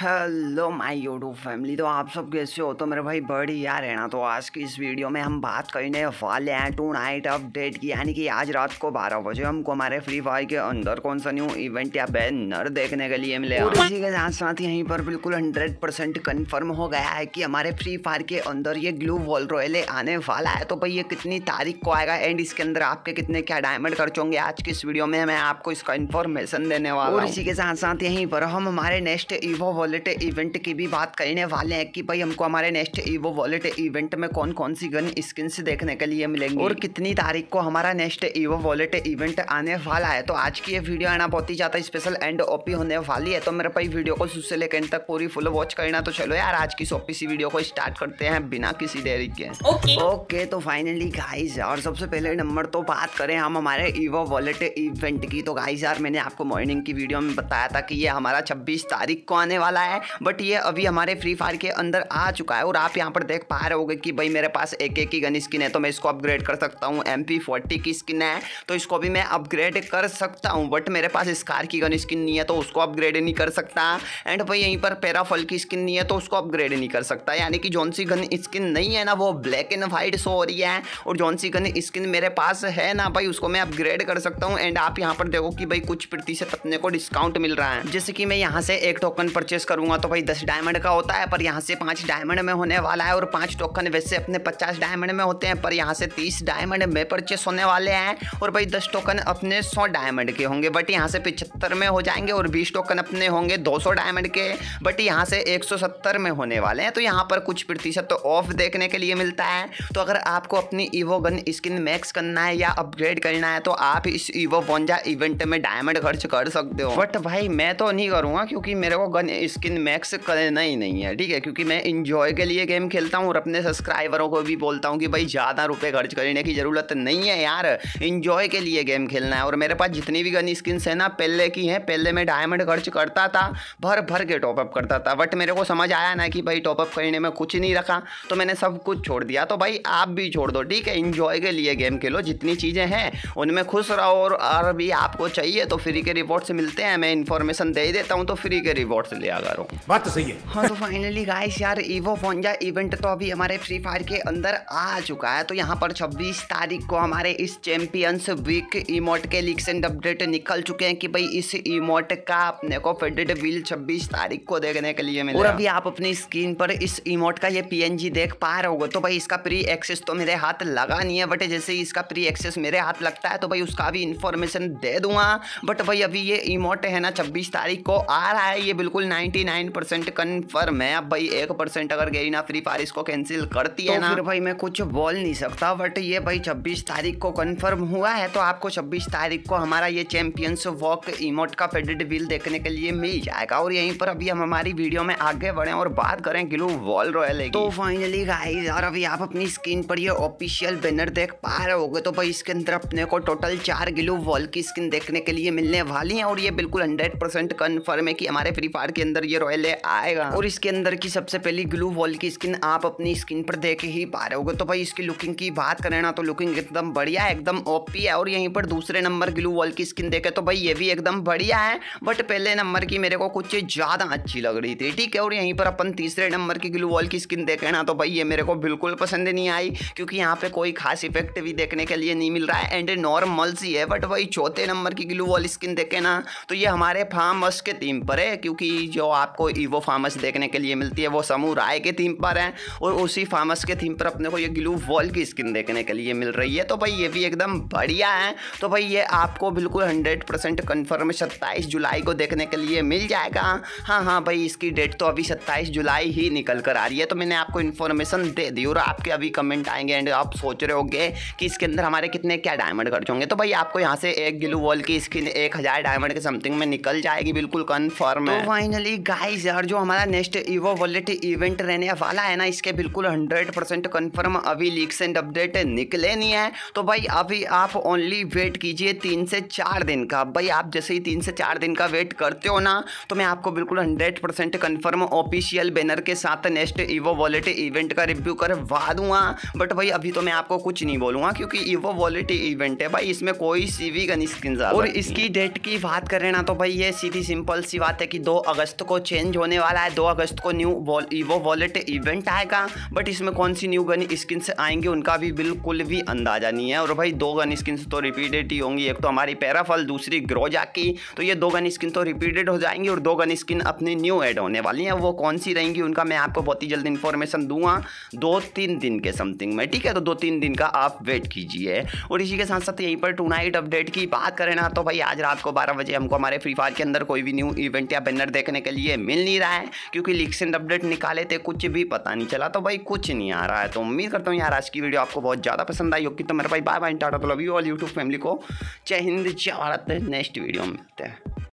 Hello my YouTube family तो आप सब कैसे हो तो मेरे भाई है ना तो आज की इस वीडियो में हम बात करने वाले हैं टू नाइट अपडेट की यानी कि आज रात को 12 बजे हमको हमारे फ्री फायर के अंदर कौन सा न्यू इवेंट या बैनर देखने के लिए मिले और इसी के साथ साथ यहीं पर बिल्कुल हंड्रेड परसेंट कन्फर्म हो गया है कि हमारे फ्री फायर के अंदर ये ग्लू वॉल रॉयले आने वाला है तो भाई ये कितनी तारीख को आएगा एंड इसके अंदर आपके कितने क्या डायमंड खर्च होंगे आज की इस वीडियो में मैं आपको इसका इन्फॉर्मेशन देने वाला और इसी के साथ साथ यहीं पर हम हमारे नेक्स्ट ईवो वॉलेट इवेंट की भी बात करने वाले हैं कि भाई हमको हमारे नेक्स्ट ईवो वॉलेट इवेंट में कौन कौन सी गन स्किन्स देखने के लिए मिलेंगे और कितनी तारीख को हमारा नेक्स्ट ईवो वॉलेट इवेंट आने वाला है तो आज की ये वीडियो आना बहुत ही ज़्यादा स्पेशल एंड ओपी होने वाली है तो मेरे भाई वीडियो को सुबह लेकर एंड तक पूरी फुल वॉच करना तो चलो यार आज की सोपी सी वीडियो को स्टार्ट करते हैं बिना किसी देरी के ओके ओके तो फाइनली गाइज और सबसे पहले नंबर तो बात करें हम हमारे ईवो वॉलेट इवेंट की तो गाइज यार मैंने आपको मॉर्निंग की वीडियो में बताया था कि ये हमारा छब्बीस तारीख को आने वाला वाला है बट ये अभी हमारे फ्री फायर के अंदर आ चुका है और आप यहाँ पर देख पा रहे हो कि भाई मेरे पास एक एक ही गन स्किन है तो मैं इसको अपग्रेड कर सकता हूँ एम पी की स्किन है तो इसको भी मैं अपग्रेड कर सकता हूँ बट मेरे पास स्कार की गन स्किन नहीं है तो उसको अपग्रेड नहीं कर सकता एंड भाई यहीं पर पैराफल की स्किन नहीं है तो उसको अपग्रेड नहीं कर सकता यानी कि जौन सी गन स्किन नहीं है ना वो ब्लैक एंड वाइट सो हो रही है और जौन सी गन स्किन मेरे पास है ना भाई उसको मैं अपग्रेड कर सकता हूँ एंड आप यहाँ पर देखो कि भाई कुछ प्रतिशत अपने को डिस्काउंट मिल रहा है जैसे कि मैं यहाँ से एक टोकन परचेस प्रोग्रेस करूंगा तो भाई दस डायमंड का होता है पर यहाँ से पाँच डायमंड में होने वाला है और पाँच टोकन वैसे अपने पचास डायमंड में होते हैं पर यहाँ से तीस डायमंड में परचेस होने वाले हैं और भाई दस टोकन अपने सौ डायमंड के होंगे बट यहाँ से पिछहत्तर में हो जाएंगे और बीस टोकन अपने होंगे दो सौ डायमंड के बट यहाँ से एक सौ सत्तर में होने वाले हैं तो यहाँ पर कुछ प्रतिशत तो ऑफ देखने के लिए मिलता है तो अगर आपको अपनी ईवो गन स्किन मैक्स करना है या अपग्रेड करना है तो आप इस ईवो वोंजा इवेंट में डायमंड खर्च कर सकते हो बट भाई मैं तो नहीं करूँगा क्योंकि मेरे को गन स्किन मैक्स करना ही नहीं है ठीक है क्योंकि मैं इंजॉय के लिए गेम खेलता हूँ और अपने सब्सक्राइबरों को भी बोलता हूँ कि भाई ज़्यादा रुपये खर्च करने की ज़रूरत नहीं है यार इंजॉय के लिए गेम खेलना है और मेरे पास जितनी भी गन स्किन्स है ना पहले की हैं पहले मैं डायमंड खर्च करता था भर भर के टॉपअप करता था बट मेरे को समझ आया ना कि भाई टॉपअप करने में कुछ नहीं रखा तो मैंने सब कुछ छोड़ दिया तो भाई आप भी छोड़ दो ठीक है इंजॉय के लिए गेम खेलो जितनी चीज़ें हैं उनमें खुश रहो और, अगर भी आपको चाहिए तो फ्री के रिवॉर्ड्स मिलते हैं मैं इन्फॉर्मेशन दे देता हूँ तो फ्री के रिवॉर्ड्स ले आ लगा रहा हूँ बात तो सही है हाँ तो फाइनली गाइस यार ईवो फोनजा इवेंट तो अभी हमारे फ्री फायर के अंदर आ चुका है तो यहाँ पर 26 तारीख को हमारे इस चैंपियंस वीक इमोट के लीक्स एंड अपडेट निकल चुके हैं कि भाई इस इमोट का अपने को फेडेड व्हील 26 तारीख को देखने के लिए मिले और अभी आप अपनी स्क्रीन पर इस इमोट का ये पी देख पा रहे हो तो भाई इसका प्री एक्सेस तो मेरे हाथ लगा नहीं है बट जैसे ही इसका प्री एक्सेस मेरे हाथ लगता है तो भाई उसका भी इन्फॉर्मेशन दे दूंगा बट भाई अभी ये इमोट है ना छब्बीस तारीख को आ रहा है ये बिल्कुल नाइन 99% कंफर्म है अब भाई एक परसेंट अगर गरीना फ्री फायर इसको कैंसिल करती है तो ना फिर भाई मैं कुछ बोल नहीं सकता बट ये भाई छब्बीस तारीख को कन्फर्म हुआ है तो आपको छब्बीस तारीख को हमारा ये चैंपियंस वॉक इमोट का फेडेड बिल देखने के लिए मिल जाएगा और यहीं पर अभी हम हमारी वीडियो में आगे बढ़े और बात करें गिलू वॉल रॉयल तो फाइनली गाइज और अभी आप अपनी स्क्रीन पर ये ऑफिशियल बैनर देख पा रहे हो तो भाई इसके अंदर अपने को टोटल चार गिलू वॉल की स्किन देखने के लिए मिलने वाली है और ये बिल्कुल हंड्रेड परसेंट कन्फर्म है कि हमारे फ्री फायर के अंदर अंदर ये रॉयल आएगा हाँ। और इसके अंदर की सबसे पहली ग्लू वॉल की स्किन आप अपनी स्किन पर देख ही पा रहे हो तो भाई इसकी लुकिंग की बात करें ना तो लुकिंग एकदम बढ़िया एकदम ओपी है और यहीं पर दूसरे नंबर ग्लू वॉल की स्किन देखे तो भाई ये भी एकदम बढ़िया है बट पहले नंबर की मेरे को कुछ ज़्यादा अच्छी लग रही थी ठीक है और यहीं पर अपन तीसरे नंबर की ग्लू वॉल की स्किन देखे ना तो भाई ये मेरे को बिल्कुल पसंद नहीं आई क्योंकि यहाँ पे कोई खास इफेक्ट भी देखने के लिए नहीं मिल रहा है एंड नॉर्मल सी है बट भाई चौथे नंबर की ग्लू वॉल स्किन देखे ना तो ये हमारे फार्म के थीम पर है क्योंकि जो आपको ईवो फार्मस देखने के लिए मिलती है वो समूह राय के थीम पर है और उसी फार्मस के थीम पर अपने को ये ग्लू वॉल की स्किन देखने के लिए मिल रही है तो भाई ये भी एकदम बढ़िया है तो भाई ये आपको बिल्कुल हंड्रेड परसेंट कन्फर्म सत्ताईस जुलाई को देखने के लिए मिल जाएगा हाँ हाँ भाई इसकी डेट तो अभी सत्ताईस जुलाई ही निकल कर आ रही है तो मैंने आपको इन्फॉर्मेशन दे दी और आपके अभी कमेंट आएंगे एंड आप सोच रहे होंगे कि इसके अंदर हमारे कितने क्या डायमंड खर्च होंगे तो भाई आपको यहाँ से एक ग्लू वॉल की स्किन एक हज़ार डायमंड के समथिंग में निकल जाएगी बिल्कुल कन्फर्म तो फाइनली गाइस यार जो हमारा नेक्स्ट ईवो वॉलेट इवेंट रहने वाला है ना इसके बिल्कुल 100 परसेंट कन्फर्म अभी लीक्स एंड अपडेट निकले नहीं है तो भाई अभी आप ओनली वेट कीजिए तीन से चार दिन का भाई आप जैसे ही तीन से चार दिन का वेट करते हो ना तो मैं आपको बिल्कुल hundred percent confirm official banner के साथ नेक्स्ट ईवो वॉलेट इवेंट का रिव्यू करवा दूंगा बट भाई अभी तो मैं आपको कुछ नहीं बोलूँगा क्योंकि ईवो वॉलेट इवेंट है भाई इसमें कोई सी वी स्किन और इसकी डेट की बात करें ना तो भाई ये सीधी सिंपल सी बात है कि दो अगस्त को चेंज होने वाला है दो अगस्त को न्यू वो ईवो वॉलेट इवेंट आएगा बट इसमें कौन सी न्यू गन स्किन से आएंगे उनका भी बिल्कुल भी अंदाजा नहीं है और भाई दो गन स्किन तो रिपीटेड ही होंगी एक तो हमारी पैराफल दूसरी ग्रोजा की तो ये दो गन स्किन तो रिपीटेड हो जाएंगी और दो गन स्किन अपनी न्यू एड होने वाली हैं वो कौन सी रहेंगी उनका मैं आपको बहुत ही जल्द इन्फॉर्मेशन दूंगा दो तीन दिन के समथिंग में ठीक है तो दो तीन दिन का आप वेट कीजिए और इसी के साथ साथ यहीं पर टू अपडेट की बात करें ना तो भाई आज रात को बारह बजे हमको हमारे फ्री फायर के अंदर कोई भी न्यू इवेंट या बैनर देखने के लिए मिल नहीं रहा है क्योंकि इलेक्शन अपडेट निकाले थे कुछ भी पता नहीं चला तो भाई कुछ नहीं आ रहा है तो उम्मीद करता हूँ यार आज की वीडियो आपको बहुत ज़्यादा पसंद आई होगी तो मेरे भाई बाय बाय टाटा तो love you all YouTube family को जय हिंद जय भारत नेक्स्ट वीडियो में मिलते हैं